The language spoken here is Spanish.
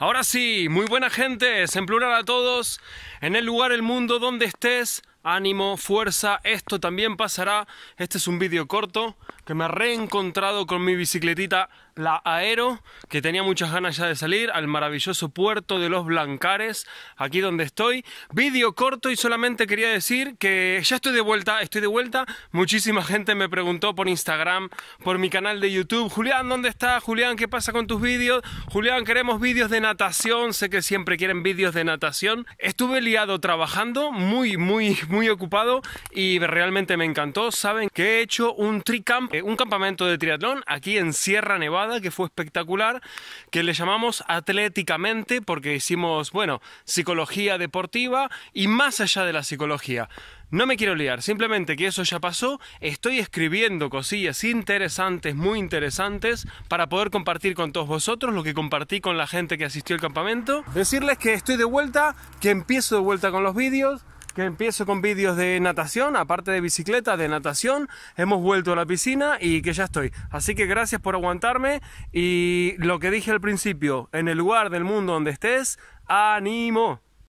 Ahora sí, muy buena gente, en plural a todos, en el lugar, el mundo, donde estés, ánimo, fuerza, esto también pasará. Este es un vídeo corto que me ha reencontrado con mi bicicletita la Aero, que tenía muchas ganas ya de salir al maravilloso puerto de los Blancares, aquí donde estoy. Vídeo corto y solamente quería decir que ya estoy de vuelta, estoy de vuelta. Muchísima gente me preguntó por Instagram, por mi canal de YouTube, Julián, ¿dónde estás? Julián, ¿qué pasa con tus vídeos? Julián, queremos vídeos de natación, sé que siempre quieren vídeos de natación. Estuve liado trabajando, muy, muy, muy muy ocupado y realmente me encantó. Saben que he hecho un tricamp, eh, un campamento de triatlón aquí en Sierra Nevada que fue espectacular, que le llamamos Atléticamente porque hicimos, bueno, psicología deportiva y más allá de la psicología. No me quiero liar, simplemente que eso ya pasó, estoy escribiendo cosillas interesantes, muy interesantes, para poder compartir con todos vosotros lo que compartí con la gente que asistió al campamento. Decirles que estoy de vuelta, que empiezo de vuelta con los vídeos, que empiezo con vídeos de natación, aparte de bicicleta, de natación. Hemos vuelto a la piscina y que ya estoy. Así que gracias por aguantarme y lo que dije al principio, en el lugar del mundo donde estés, ánimo.